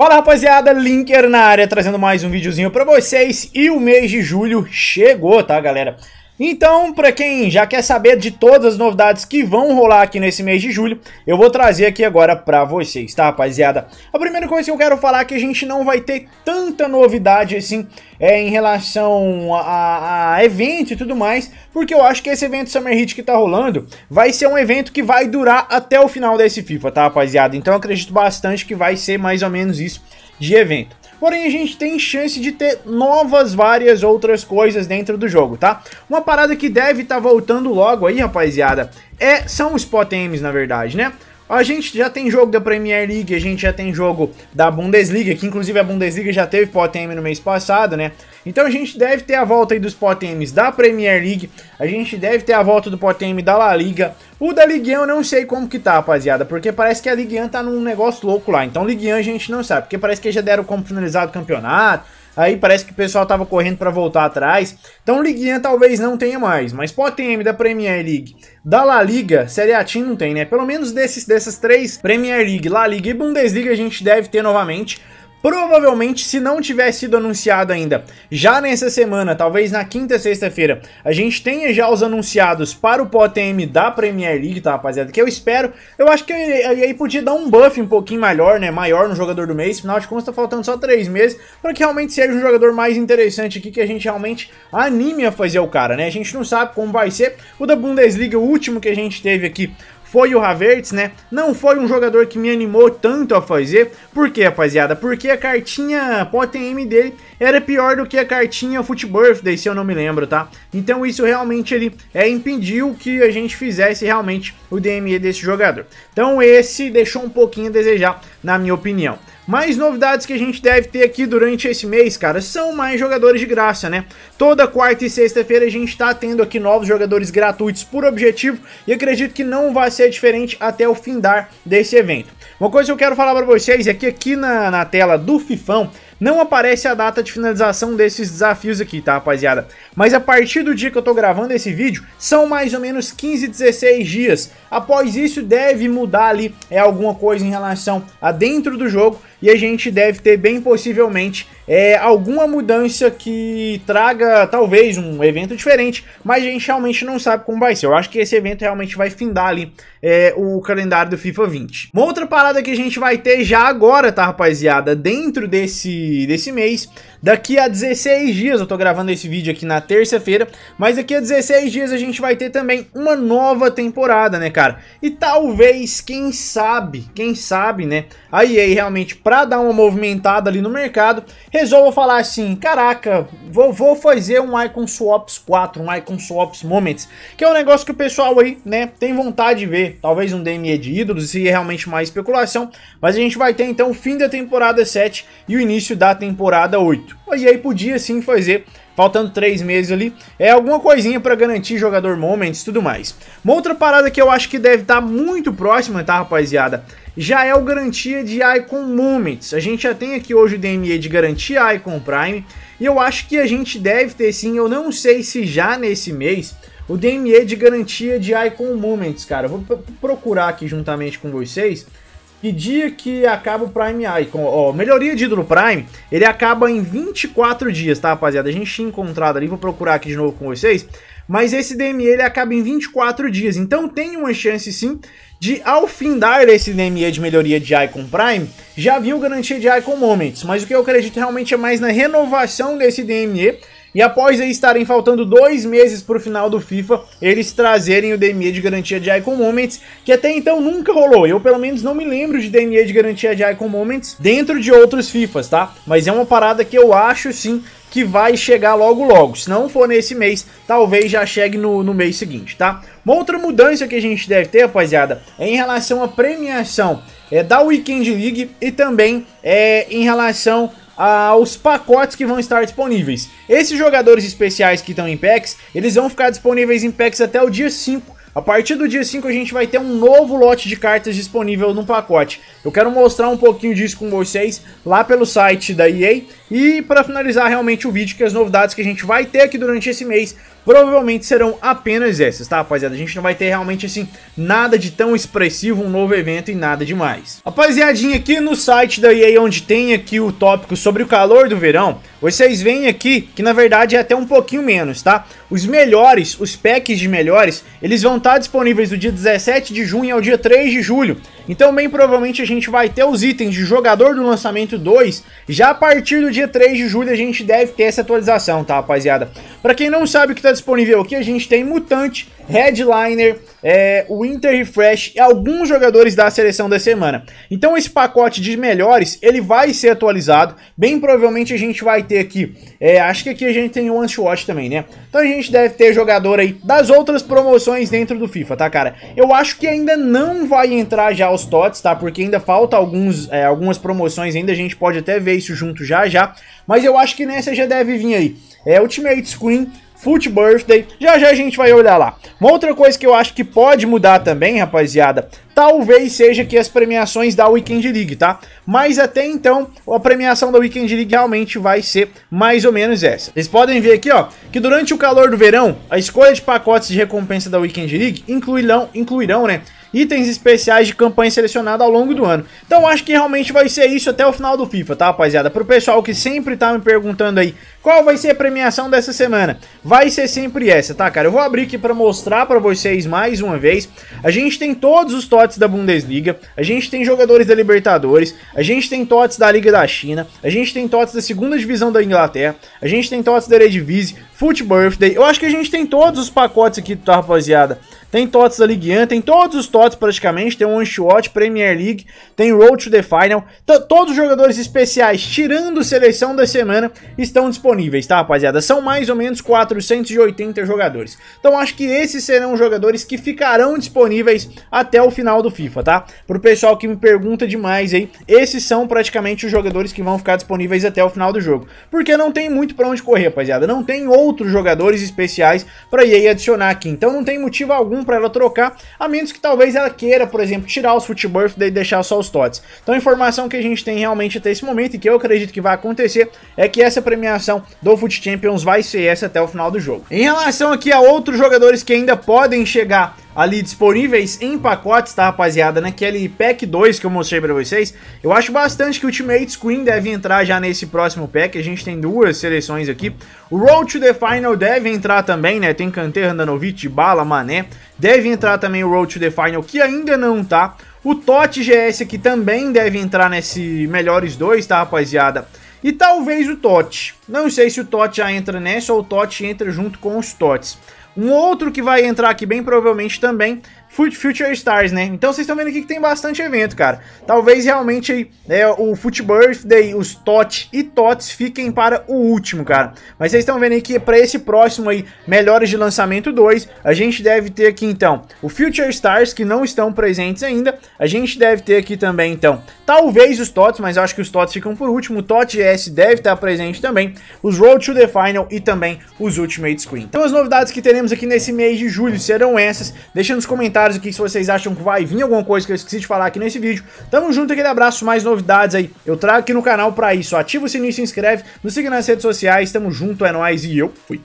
Fala rapaziada, Linker na área trazendo mais um videozinho pra vocês e o mês de julho chegou, tá galera? Então, para quem já quer saber de todas as novidades que vão rolar aqui nesse mês de julho, eu vou trazer aqui agora para vocês, tá, rapaziada? A primeira coisa que eu quero falar é que a gente não vai ter tanta novidade assim é, em relação a, a, evento e tudo mais, porque eu acho que esse evento Summer Hit que tá rolando vai ser um evento que vai durar até o final desse FIFA, tá, rapaziada? Então eu acredito bastante que vai ser mais ou menos isso de evento. Porém, a gente tem chance de ter novas várias outras coisas dentro do jogo, tá? Uma parada que deve estar tá voltando logo aí, rapaziada, é, são os potems na verdade, né? A gente já tem jogo da Premier League, a gente já tem jogo da Bundesliga, que inclusive a Bundesliga já teve Potem no mês passado, né? Então a gente deve ter a volta aí dos Potems da Premier League, a gente deve ter a volta do Potem da La Liga. O da Ligue 1 eu não sei como que tá, rapaziada, porque parece que a Ligue 1 tá num negócio louco lá. Então Ligue 1 a gente não sabe, porque parece que já deram como finalizado o campeonato, Aí parece que o pessoal tava correndo para voltar atrás. Então liguinha talvez não tenha mais, mas pode ter M da Premier League, da La Liga, Série A Team não tem, né? Pelo menos desses dessas três, Premier League, La Liga e Bundesliga a gente deve ter novamente. Provavelmente, se não tiver sido anunciado ainda, já nessa semana, talvez na quinta, sexta-feira, a gente tenha já os anunciados para o POTM da Premier League, tá, rapaziada? Que eu espero. Eu acho que aí podia dar um buff um pouquinho maior, né? Maior no jogador do mês. Afinal de contas, tá faltando só três meses para que realmente seja um jogador mais interessante aqui, que a gente realmente anime a fazer o cara, né? A gente não sabe como vai ser. O da Bundesliga, o último que a gente teve aqui, foi o Havertz, né? Não foi um jogador que me animou tanto a fazer. Por quê, rapaziada? Porque a cartinha Potem dele era pior do que a cartinha Footbirthday, se eu não me lembro, tá? Então isso realmente ele é, impediu que a gente fizesse realmente o DME desse jogador. Então esse deixou um pouquinho a desejar, na minha opinião. Mais novidades que a gente deve ter aqui durante esse mês, cara, são mais jogadores de graça, né? Toda quarta e sexta-feira a gente tá tendo aqui novos jogadores gratuitos por objetivo e acredito que não vai ser diferente até o findar desse evento. Uma coisa que eu quero falar para vocês é que aqui na, na tela do Fifão não aparece a data de finalização desses desafios aqui, tá rapaziada? Mas a partir do dia que eu tô gravando esse vídeo, são mais ou menos 15, 16 dias. Após isso deve mudar ali é, alguma coisa em relação a dentro do jogo e a gente deve ter bem possivelmente é, alguma mudança que traga talvez um evento diferente, mas a gente realmente não sabe como vai ser. Eu acho que esse evento realmente vai findar ali é, o calendário do FIFA 20. Uma outra parada que a gente vai ter já agora, tá rapaziada, dentro desse desse, mês. Daqui a 16 dias, eu tô gravando esse vídeo aqui na terça-feira, mas daqui a 16 dias a gente vai ter também uma nova temporada, né, cara? E talvez, quem sabe, quem sabe, né, a EA realmente, pra dar uma movimentada ali no mercado, resolva falar assim, caraca, vou, vou fazer um Icon Swaps 4, um Icon Swaps Moments, que é um negócio que o pessoal aí, né, tem vontade de ver, talvez um DME de ídolos, e é realmente mais especulação, mas a gente vai ter então o fim da temporada 7 e o início da temporada 8. E aí podia sim fazer, faltando 3 meses ali, é alguma coisinha para garantir jogador moments e tudo mais. Uma outra parada que eu acho que deve estar tá muito próxima, tá rapaziada? Já é o garantia de Icon Moments. A gente já tem aqui hoje o DME de garantia Icon Prime. E eu acho que a gente deve ter sim, eu não sei se já nesse mês, o DME de garantia de Icon Moments, cara. vou procurar aqui juntamente com vocês que dia que acaba o Prime Icon? Ó, melhoria de ídolo Prime, ele acaba em 24 dias, tá, rapaziada? A gente tinha encontrado ali, vou procurar aqui de novo com vocês. Mas esse DME, ele acaba em 24 dias. Então tem uma chance, sim, de ao findar esse DME de melhoria de Icon Prime, já viu garantia de Icon Moments. Mas o que eu acredito realmente é mais na renovação desse DME e após aí estarem faltando dois meses para o final do FIFA, eles trazerem o DME de garantia de Icon Moments, que até então nunca rolou. Eu pelo menos não me lembro de DME de garantia de Icon Moments dentro de outros FIFAs, tá? Mas é uma parada que eu acho sim que vai chegar logo logo. Se não for nesse mês, talvez já chegue no, no mês seguinte, tá? Uma outra mudança que a gente deve ter, rapaziada, é em relação à premiação é, da Weekend League e também é, em relação aos ah, pacotes que vão estar disponíveis. Esses jogadores especiais que estão em packs, eles vão ficar disponíveis em packs até o dia 5 a partir do dia 5 a gente vai ter um novo lote de cartas disponível no pacote. Eu quero mostrar um pouquinho disso com vocês lá pelo site da EA. E para finalizar realmente o vídeo, que é as novidades que a gente vai ter aqui durante esse mês provavelmente serão apenas essas, tá rapaziada? A gente não vai ter realmente assim nada de tão expressivo, um novo evento e nada demais. Rapaziadinha, aqui no site da EA onde tem aqui o tópico sobre o calor do verão, vocês veem aqui que na verdade é até um pouquinho menos, tá? Os melhores, os packs de melhores, eles vão estar disponíveis do dia 17 de junho ao dia 3 de julho. Então, bem provavelmente a gente vai ter os itens de jogador do lançamento 2, já a partir do dia 3 de julho a gente deve ter essa atualização, tá rapaziada? Para quem não sabe o que está disponível aqui, a gente tem Mutante, Headliner, é, o Inter Refresh e alguns jogadores da seleção da semana. Então esse pacote de melhores, ele vai ser atualizado. Bem provavelmente a gente vai ter aqui, é, acho que aqui a gente tem o One Watch também, né? Então a gente deve ter jogador aí das outras promoções dentro do FIFA, tá cara? Eu acho que ainda não vai entrar já os TOTS, tá? Porque ainda falta alguns, é, algumas promoções ainda, a gente pode até ver isso junto já já. Mas eu acho que nessa já deve vir aí. É Ultimate Screen, Foot Birthday. Já já a gente vai olhar lá. Uma outra coisa que eu acho que pode mudar também, rapaziada, talvez seja que as premiações da Weekend League, tá? Mas até então, a premiação da Weekend League realmente vai ser mais ou menos essa. Vocês podem ver aqui, ó, que durante o calor do verão, a escolha de pacotes de recompensa da Weekend League incluirão, incluirão, né? itens especiais de campanha selecionada ao longo do ano. Então acho que realmente vai ser isso até o final do FIFA, tá rapaziada? Pro pessoal que sempre tá me perguntando aí qual vai ser a premiação dessa semana? Vai ser sempre essa, tá, cara? Eu vou abrir aqui para mostrar para vocês mais uma vez. A gente tem todos os totes da Bundesliga, a gente tem jogadores da Libertadores, a gente tem totes da Liga da China, a gente tem totes da segunda divisão da Inglaterra, a gente tem totes da Eredivisie, Foot Birthday. Eu acho que a gente tem todos os pacotes aqui, tá, rapaziada? Tem totes da Ligue 1, tem todos os totes praticamente, tem o One Shot, Premier League, tem Road to the Final. todos os jogadores especiais, tirando seleção da semana, estão disponíveis disponíveis, tá rapaziada? São mais ou menos 480 jogadores. Então acho que esses serão jogadores que ficarão disponíveis até o final do FIFA, tá? Pro pessoal que me pergunta demais aí, esses são praticamente os jogadores que vão ficar disponíveis até o final do jogo. Porque não tem muito pra onde correr, rapaziada. Não tem outros jogadores especiais pra EA adicionar aqui. Então não tem motivo algum pra ela trocar, a menos que talvez ela queira, por exemplo, tirar os Foot e deixar só os TOTS. Então a informação que a gente tem realmente até esse momento e que eu acredito que vai acontecer é que essa premiação do Foot Champions vai ser essa até o final do jogo. Em relação aqui a outros jogadores que ainda podem chegar ali disponíveis em pacotes, tá, rapaziada? Naquele pack 2 que eu mostrei pra vocês, eu acho bastante que o Ultimate Queen deve entrar já nesse próximo pack. A gente tem duas seleções aqui. O Road to the Final deve entrar também, né? Tem Kanter, Randanovic, Bala, Mané. Deve entrar também o Road to the Final, que ainda não tá. O Totti GS aqui também deve entrar nesse melhores dois, tá, rapaziada? E talvez o Totti. Não sei se o Totti já entra nessa ou o Totti entra junto com os Tots. Um outro que vai entrar aqui bem provavelmente também Future Stars, né? Então vocês estão vendo aqui que tem bastante evento, cara. Talvez realmente é, o Foot Birthday, os TOT e TOTS fiquem para o último, cara. Mas vocês estão vendo aqui que para esse próximo aí, Melhores de Lançamento 2, a gente deve ter aqui então o Future Stars, que não estão presentes ainda. A gente deve ter aqui também então, talvez os TOTS, mas eu acho que os TOTS ficam por último. O TOT S deve estar presente também. Os Road to the Final e também os Ultimate Screen. Então as novidades que teremos aqui nesse mês de julho serão essas. Deixa nos comentários comentários aqui se vocês acham que vai vir alguma coisa que eu esqueci de falar aqui nesse vídeo. Tamo junto, aquele abraço, mais novidades aí. Eu trago aqui no canal pra isso. Ativa o sininho, se inscreve, nos siga nas redes sociais. Tamo junto, é nóis e eu fui.